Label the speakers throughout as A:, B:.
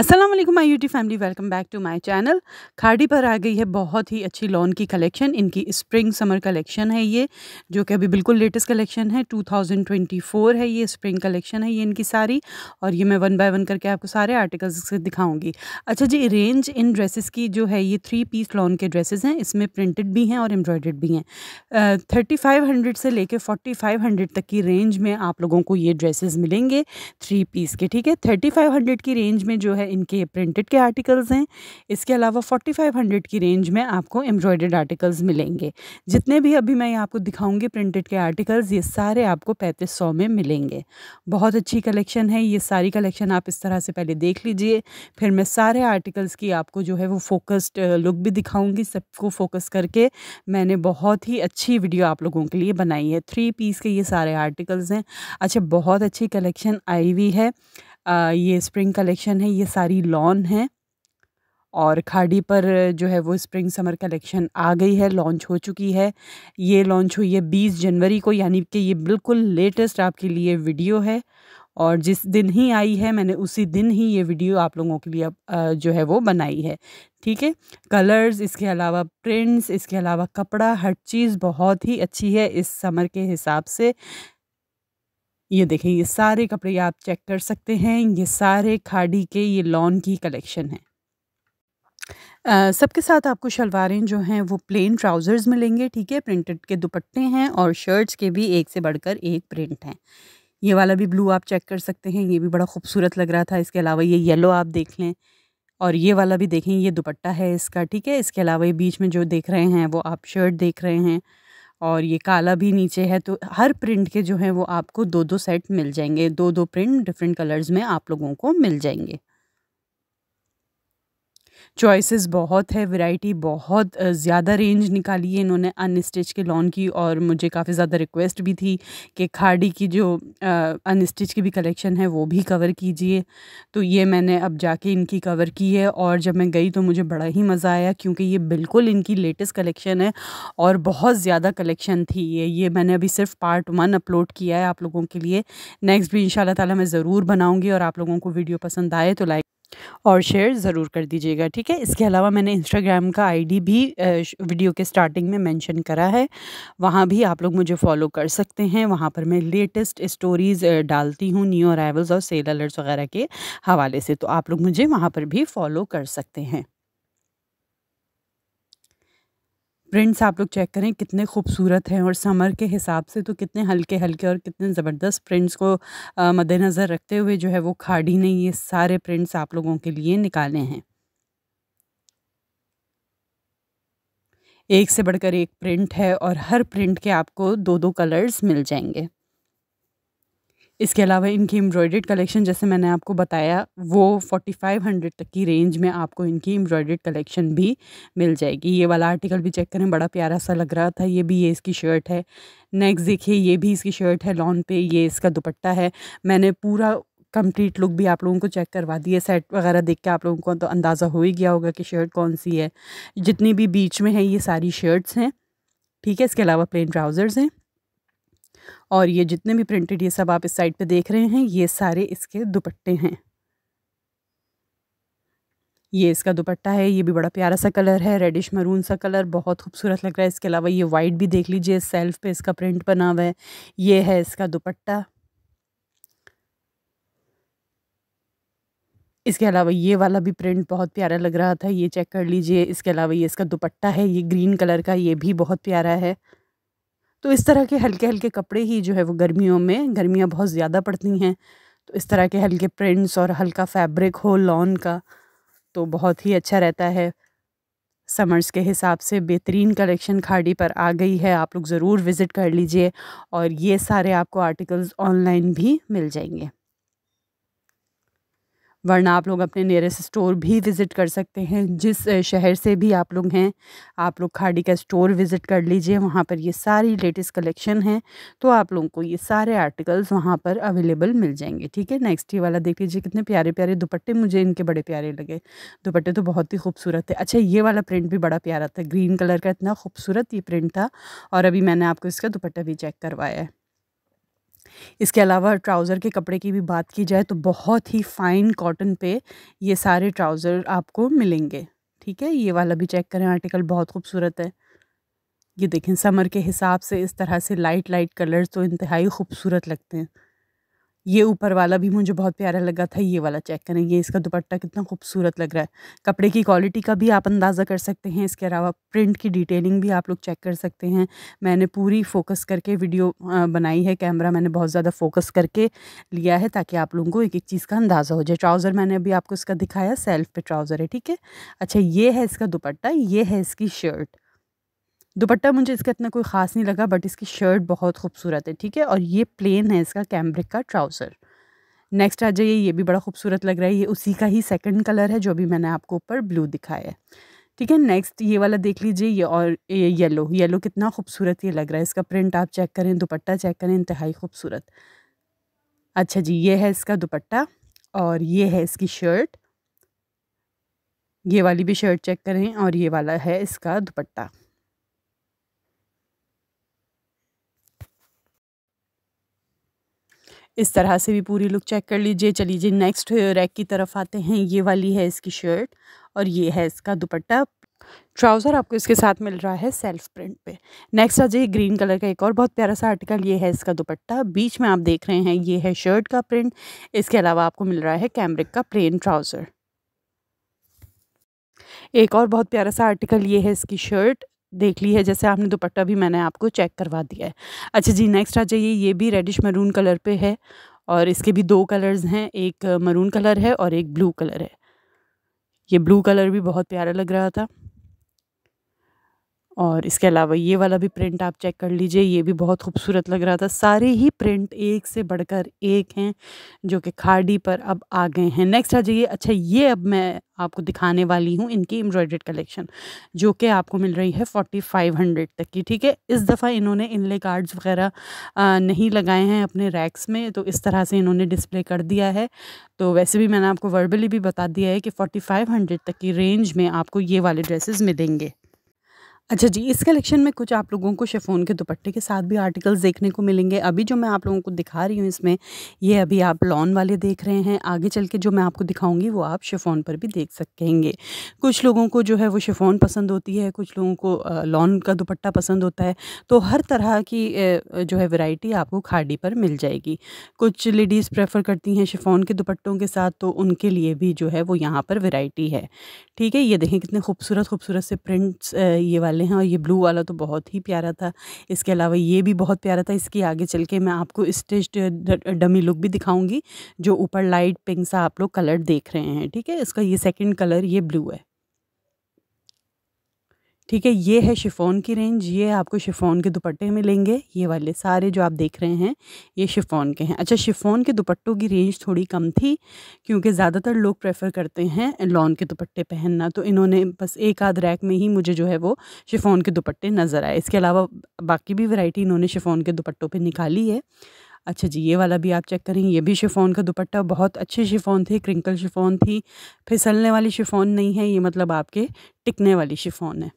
A: Aslam my YouTube family welcome back to my channel खाड़ी पर आ गई है बहुत ही अच्छी लॉन की कलेक्शन इनकी स्प्रिंग समर कलेक्शन है ये जो कि अभी बिल्कुल लेटेस्ट कलेक्शन है 2024 है ये स्प्रिंग कलेक्शन है ये इनकी सारी और ये मैं वन बाय वन करके आपको सारे आर्टिकल्स से दिखाऊंगी अच्छा जी रेंज इन ड्रेसेस की जो है ये थ्री पीस लॉन के ड्रेसेस हैं इसमें प्रिंटेड भी हैं और एम्ब्रॉयड भी हैं थर्टी uh, से लेके फोर्टी तक की रेंज में आप लोगों को ये ड्रेसेज मिलेंगे थ्री पीस के ठीक है थर्टी की रेंज में जो है है इनके प्रिंटेड के आर्टिकल्स हैं इसके अलावा 4500 की रेंज में आपको एम्ब्रॉयडर्ड आर्टिकल्स मिलेंगे जितने भी अभी मैं आपको दिखाऊंगी प्रिंटेड के आर्टिकल्स ये सारे आपको पैंतीस में मिलेंगे बहुत अच्छी कलेक्शन है ये सारी कलेक्शन आप इस तरह से पहले देख लीजिए फिर मैं सारे आर्टिकल्स की आपको जो है वो फोकस्ड लुक भी दिखाऊँगी सबको फोकस करके मैंने बहुत ही अच्छी वीडियो आप लोगों के लिए बनाई है थ्री पीस के ये सारे आर्टिकल्स हैं अच्छा बहुत अच्छी कलेक्शन आई हुई है ये स्प्रिंग कलेक्शन है ये सारी लॉन है और खाड़ी पर जो है वो स्प्रिंग समर कलेक्शन आ गई है लॉन्च हो चुकी है ये लॉन्च हुई है बीस जनवरी को यानी कि ये बिल्कुल लेटेस्ट आपके लिए वीडियो है और जिस दिन ही आई है मैंने उसी दिन ही ये वीडियो आप लोगों के लिए जो है वो बनाई है ठीक है कलर्स इसके अलावा प्रिंट्स इसके अलावा कपड़ा हर चीज़ बहुत ही अच्छी है इस समर के हिसाब से ये देखें ये सारे कपड़े आप चेक कर सकते हैं ये सारे खाड़ी के ये लॉन की कलेक्शन है सबके साथ आपको शलवारें जो हैं वो प्लेन ट्राउज़र्स मिलेंगे ठीक है प्रिंटेड के दुपट्टे हैं और शर्ट्स के भी एक से बढ़कर एक प्रिंट हैं ये वाला भी ब्लू आप चेक कर सकते हैं ये भी बड़ा खूबसूरत लग रहा था इसके अलावा ये येलो आप देख लें और ये वाला भी देखें ये दुपट्टा है इसका ठीक है इसके अलावा ये बीच में जो देख रहे हैं वो आप शर्ट देख रहे हैं और ये काला भी नीचे है तो हर प्रिंट के जो हैं वो आपको दो दो सेट मिल जाएंगे दो दो प्रिंट डिफरेंट कलर्स में आप लोगों को मिल जाएंगे चॉइसेस बहुत है वैरायटी बहुत ज़्यादा रेंज निकाली है इन्होंने अनस्टिच के लॉन की और मुझे काफ़ी ज़्यादा रिक्वेस्ट भी थी कि खाड़ी की जो अनस्टिच की भी कलेक्शन है वो भी कवर कीजिए तो ये मैंने अब जाके इनकी कवर की है और जब मैं गई तो मुझे बड़ा ही मज़ा आया क्योंकि ये बिल्कुल इनकी लेटेस्ट कलेक्शन है और बहुत ज़्यादा कलेक्शन थी ये ये मैंने अभी सिर्फ पार्ट वन अपलोड किया है आप लोगों के लिए नेक्स्ट भी इन ताला मैं ज़रूर बनाऊँगी और आप लोगों को वीडियो पसंद आए तो लाइक और शेयर ज़रूर कर दीजिएगा ठीक है इसके अलावा मैंने इंस्टाग्राम का आईडी भी वीडियो के स्टार्टिंग में मेंशन करा है वहाँ भी आप लोग मुझे फॉलो कर सकते हैं वहाँ पर मैं लेटेस्ट स्टोरीज़ डालती हूँ न्यू अराइवल्स और सेल अलर्ट्स वगैरह के हवाले से तो आप लोग मुझे वहाँ पर भी फॉलो कर सकते हैं प्रिंट्स आप लोग चेक करें कितने खूबसूरत हैं और समर के हिसाब से तो कितने हल्के हल्के और कितने ज़बरदस्त प्रिंट्स को मद्देनज़र रखते हुए जो है वो खाड़ी ने ये सारे प्रिंट्स आप लोगों के लिए निकाले हैं एक से बढ़कर एक प्रिंट है और हर प्रिंट के आपको दो दो कलर्स मिल जाएंगे इसके अलावा इनकी एम्ब्रॉयड्रेड कलेक्शन जैसे मैंने आपको बताया वो 4500 तक की रेंज में आपको इनकी एम्ब्रॉयड्रेड कलेक्शन भी मिल जाएगी ये वाला आर्टिकल भी चेक करें बड़ा प्यारा सा लग रहा था ये भी ये इसकी शर्ट है नेक्स्ट देखिए ये भी इसकी शर्ट है लॉन पे ये इसका दुपट्टा है मैंने पूरा कंप्लीट लुक भी आप लोगों को चेक करवा दी है सेट वगैरह देख के आप लोगों को तो अंदाज़ा हो ही गया होगा कि शर्ट कौन सी है जितनी भी बीच में है ये सारी शर्ट्स हैं ठीक है इसके अलावा प्लेन ट्राउज़र्स हैं और ये जितने भी प्रिंटेड ये सब आप इस साइड पे देख रहे हैं ये सारे इसके दुपट्टे हैं ये इसका दुपट्टा है ये भी बड़ा प्यारा सा कलर है रेडिश मरून सा कलर बहुत खूबसूरत लग रहा है इसके अलावा ये वाइट भी देख लीजिए सेल्फ पे इसका प्रिंट बना हुआ है ये है इसका दुपट्टा इसके अलावा ये वाला भी प्रिंट बहुत प्यारा लग रहा था ये चेक कर लीजिए इसके अलावा ये इसका दुपट्टा है ये ग्रीन कलर का ये भी बहुत प्यारा है तो इस तरह के हल्के हल्के कपड़े ही जो है वो गर्मियों में गर्मियाँ बहुत ज़्यादा पड़ती हैं तो इस तरह के हल्के प्रिंट्स और हल्का फैब्रिक हो लॉन का तो बहुत ही अच्छा रहता है समर्स के हिसाब से बेहतरीन कलेक्शन खाड़ी पर आ गई है आप लोग ज़रूर विज़िट कर लीजिए और ये सारे आपको आर्टिकल्स ऑनलाइन भी मिल जाएंगे वरना आप लोग अपने नियरेस्ट स्टोर भी विज़िट कर सकते हैं जिस शहर से भी आप लोग हैं आप लोग खाड़ी का स्टोर विज़िट कर लीजिए वहाँ पर ये सारी लेटेस्ट कलेक्शन है तो आप लोगों को ये सारे आर्टिकल्स वहाँ पर अवेलेबल मिल जाएंगे ठीक है नेक्स्ट ये वाला देख लीजिए कितने प्यारे प्यारे दुपट्टे मुझे इनके बड़े प्यारे लगे दुपट्टे तो बहुत ही खूबसूरत थे अच्छा ये वाला प्रिंट भी बड़ा प्यारा था ग्रीन कलर का इतना खूबसूरत ये प्रिंट था और अभी मैंने आपको इसका दुपट्टा भी चेक करवाया है इसके अलावा ट्राउज़र के कपड़े की भी बात की जाए तो बहुत ही फ़ाइन कॉटन पे ये सारे ट्राउज़र आपको मिलेंगे ठीक है ये वाला भी चेक करें आर्टिकल बहुत खूबसूरत है ये देखें समर के हिसाब से इस तरह से लाइट लाइट कलर्स तो इंतहाई खूबसूरत लगते हैं ये ऊपर वाला भी मुझे बहुत प्यारा लगा था ये वाला चेक करें ये इसका दुपट्टा कितना खूबसूरत लग रहा है कपड़े की क्वालिटी का भी आप अंदाज़ा कर सकते हैं इसके अलावा प्रिंट की डिटेलिंग भी आप लोग चेक कर सकते हैं मैंने पूरी फोकस करके वीडियो बनाई है कैमरा मैंने बहुत ज़्यादा फोकस करके लिया है ताकि आप लोगों को एक एक चीज़ का अंदाज़ा हो जाए ट्राउज़र मैंने अभी आपको इसका दिखाया सेल्फ पे ट्राउज़र है ठीक है अच्छा ये है इसका दुपट्टा ये है इसकी शर्ट दुपट्टा मुझे इसका इतना कोई ख़ास नहीं लगा बट इसकी शर्ट बहुत खूबसूरत है ठीक है और ये प्लेन है इसका कैम्ब्रिक का ट्राउज़र नेक्स्ट आ जाइए ये भी बड़ा खूबसूरत लग रहा है ये उसी का ही सेकंड कलर है जो भी मैंने आपको ऊपर ब्लू दिखाया है ठीक है नेक्स्ट ये वाला देख लीजिए ये और ये येलो येलो कितना खूबसूरत ये लग रहा है इसका प्रिंट आप चेक करें दुपट्टा चेक करें इंतहाई खूबसूरत अच्छा जी ये है इसका दुपट्टा और ये है इसकी शर्ट ये वाली भी शर्ट चेक करें और ये वाला है इसका दुपट्टा इस तरह से भी पूरी लुक चेक कर लीजिए चलिए जी नेक्स्ट रैक uh, की तरफ आते हैं ये वाली है इसकी शर्ट और ये है इसका दुपट्टा ट्राउज़र आपको इसके साथ मिल रहा है सेल्फ प्रिंट पे नेक्स्ट आ जाइए ग्रीन कलर का एक और बहुत प्यारा सा आर्टिकल ये है इसका दुपट्टा बीच में आप देख रहे हैं ये है शर्ट का प्रिंट इसके अलावा आपको मिल रहा है कैमरिक का प्लेन ट्राउज़र एक और बहुत प्यारा सा आर्टिकल ये है इसकी शर्ट देख ली है जैसे आपने दुपट्टा भी मैंने आपको चेक करवा दिया है अच्छा जी नेक्स्ट आ जाइए ये भी रेडिश मरून कलर पे है और इसके भी दो कलर्स हैं एक मरून कलर है और एक ब्लू कलर है ये ब्लू कलर भी बहुत प्यारा लग रहा था और इसके अलावा ये वाला भी प्रिंट आप चेक कर लीजिए ये भी बहुत खूबसूरत लग रहा था सारे ही प्रिंट एक से बढ़कर एक हैं जो कि खाड़ी पर अब आ गए हैं नेक्स्ट आ जाइए अच्छा ये अब मैं आपको दिखाने वाली हूँ इनकी एम्ब्रॉयड्रेड कलेक्शन जो कि आपको मिल रही है फोर्टी फाइव हंड्रेड तक की ठीक है इस दफ़ा इन्होंने इनले कार्ड्स वगैरह नहीं लगाए हैं अपने रैक्स में तो इस तरह से इन्होंने डिस्प्ले कर दिया है तो वैसे भी मैंने आपको वर्बली भी बता दिया है कि फोर्टी फाइव हंड्रेड तक की रेंज में आपको ये वाले ड्रेसेस मिलेंगे अच्छा जी इस कलेक्शन में कुछ आप लोगों को शेफोन के दुपट्टे के साथ भी आर्टिकल्स देखने को मिलेंगे अभी जो मैं आप लोगों को दिखा रही हूँ इसमें ये अभी आप लॉन वाले देख रहे हैं आगे चल के जो मैं आपको दिखाऊंगी वो आप शेफोन पर भी देख सकेंगे कुछ लोगों को जो है वो शेफोन पसंद होती है कुछ लोगों को लॉन का दुपट्टा पसंद होता है तो हर तरह की जो है वेराइटी आपको खाड़ी पर मिल जाएगी कुछ लेडीज़ प्रेफर करती हैं शेफोन के दुपट्टों के साथ तो उनके लिए भी जो है वो यहाँ पर वेराइटी है ठीक है ये देखें कितने खूबसूरत खूबसूरत से प्रिंट्स ये वाले वाले हैं और ये ब्लू वाला तो बहुत ही प्यारा था इसके अलावा ये भी बहुत प्यारा था इसके आगे चल के मैं आपको स्टेज डमी लुक भी दिखाऊंगी जो ऊपर लाइट पिंक सा आप लोग कलर देख रहे हैं ठीक है इसका ये सेकेंड कलर ये ब्लू है ठीक है ये है शिफोन की रेंज ये आपको शिफोन के दुपट्टे मिलेंगे ये वाले सारे जो आप देख रहे हैं ये शिफोन के हैं अच्छा शिफोन के दुपट्टों की रेंज थोड़ी कम थी क्योंकि ज़्यादातर लोग प्रेफर करते हैं लॉन के दुपट्टे पहनना तो इन्होंने बस एक आध रैक में ही मुझे जो है वो शिफोन के दुपट्टे नज़र आए इसके अलावा बाकी भी वैरायटी इन्होंने शिफोन के दुपट्टों पर निकाली है अच्छा जी ये वाला भी आप चेक करें ये भी शिफोन का दुपट्टा बहुत अच्छे शिफोन थे क्रिंकल शिफोन थी फिसलने वाली शिफोन नहीं है ये मतलब आपके टिकने वाली शिफोन है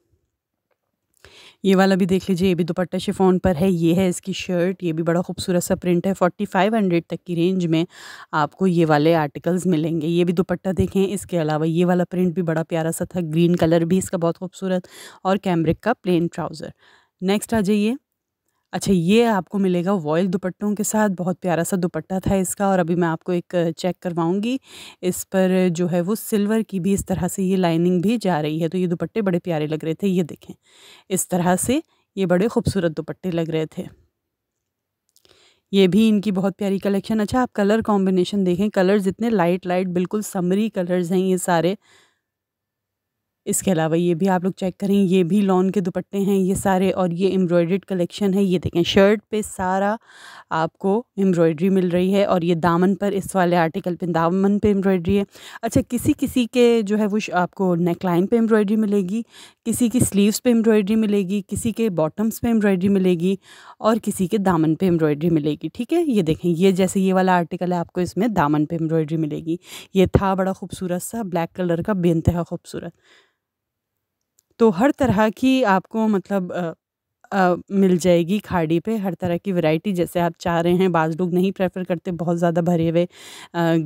A: ये वाला भी देख लीजिए ये भी दुपट्टा शिफॉन पर है ये है इसकी शर्ट ये भी बड़ा खूबसूरत सा प्रिंट है फोर्टी फाइव हंड्रेड तक की रेंज में आपको ये वाले आर्टिकल्स मिलेंगे ये भी दुपट्टा देखें इसके अलावा ये वाला प्रिंट भी बड़ा प्यारा सा था ग्रीन कलर भी इसका बहुत खूबसूरत और कैमरिक का प्लेन ट्राउज़र नेक्स्ट आ जाइए अच्छा ये आपको मिलेगा वॉयल दुपट्टों के साथ बहुत प्यारा सा दुपट्टा था इसका और अभी मैं आपको एक चेक करवाऊँगी इस पर जो है वो सिल्वर की भी इस तरह से ये लाइनिंग भी जा रही है तो ये दुपट्टे बड़े प्यारे लग रहे थे ये देखें इस तरह से ये बड़े खूबसूरत दुपट्टे लग रहे थे ये भी इनकी बहुत प्यारी कलेक्शन अच्छा आप कलर कॉम्बिनेशन देखें कलर्स इतने लाइट लाइट बिल्कुल समरी कलर्स हैं ये सारे इसके अलावा ये भी आप लोग चेक करें ये भी लॉन के दुपट्टे हैं ये सारे और ये एम्ब्रॉयड्रेड कलेक्शन है ये देखें शर्ट पे सारा आपको एम्ब्रॉयड्री मिल रही है और ये दामन पर इस वाले आर्टिकल पे दामन पे एम्ब्रॉयड्री है अच्छा किसी किसी के जो है वो आपको नेकलाइन पे एम्ब्रॉयड्री मिलेगी किसी की स्लीव्स पे एम्ब्रॉयड्री मिलेगी किसी के बॉटम्स पर एम्ब्रॉयड्री मिलेगी और किसी के दामन पर एम्ब्रॉयड्री मिलेगी ठीक है ये देखें ये जैसे ये वाला आर्टिकल है आपको इसमें दामन पर एम्ब्रॉयड्री मिलेगी ये था बड़ा खूबसूरत सा ब्लैक कलर का बेनतहा खूबसूरत तो हर तरह की आपको मतलब आ, आ, मिल जाएगी खाड़ी पे हर तरह की वैरायटी जैसे आप चाह रहे हैं बाज़ लोग नहीं प्रेफर करते बहुत ज़्यादा भरे हुए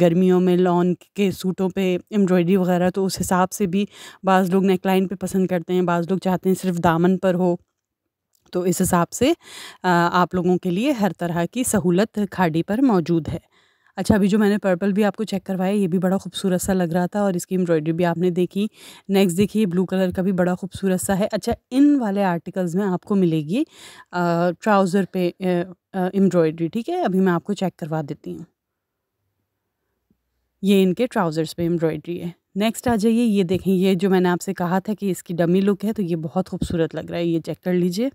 A: गर्मियों में लॉन के सूटों पे एम्ब्रॉयडरी वगैरह तो उस हिसाब से भी बाज़ लोग नेकलाइन पे पसंद करते हैं बाज़ लोग चाहते हैं सिर्फ दामन पर हो तो इस हिसाब से आप लोगों के लिए हर तरह की सहूलत खाड़ी पर मौजूद है अच्छा अभी जो मैंने पर्पल भी आपको चेक करवाया ये भी बड़ा खूबसूरत सा लग रहा था और इसकी एम्ब्रॉयडरी भी आपने देखी नेक्स्ट देखिए ब्लू कलर का भी बड़ा खूबसूरत सा है अच्छा इन वाले आर्टिकल्स में आपको मिलेगी ट्राउज़र पे एम्ब्रॉयडरी ठीक है अभी मैं आपको चेक करवा देती हूँ ये इनके ट्राउज़र्स पे एम्ब्रॉयडरी है नेक्स्ट आ जाइए ये देखें ये जो मैंने आपसे कहा था कि इसकी डमी लुक है तो ये बहुत खूबसूरत लग रहा है ये चेक कर लीजिए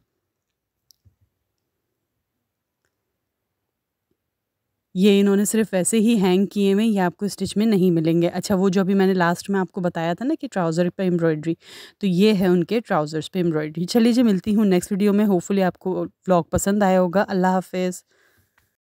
A: ये इन्होंने सिर्फ ऐसे ही हैंग किए हुए ये आपको स्टिच में नहीं मिलेंगे अच्छा वो जो अभी मैंने लास्ट में आपको बताया था ना कि ट्राउज़र पे एम्ब्रॉयड्री तो ये है उनके ट्राउज़र्स पे एम्ब्रॉयडरी चलिए जी मिलती हूँ नेक्स्ट वीडियो में होपफुली आपको ब्लॉग पसंद आया होगा अल्लाह हाफिज़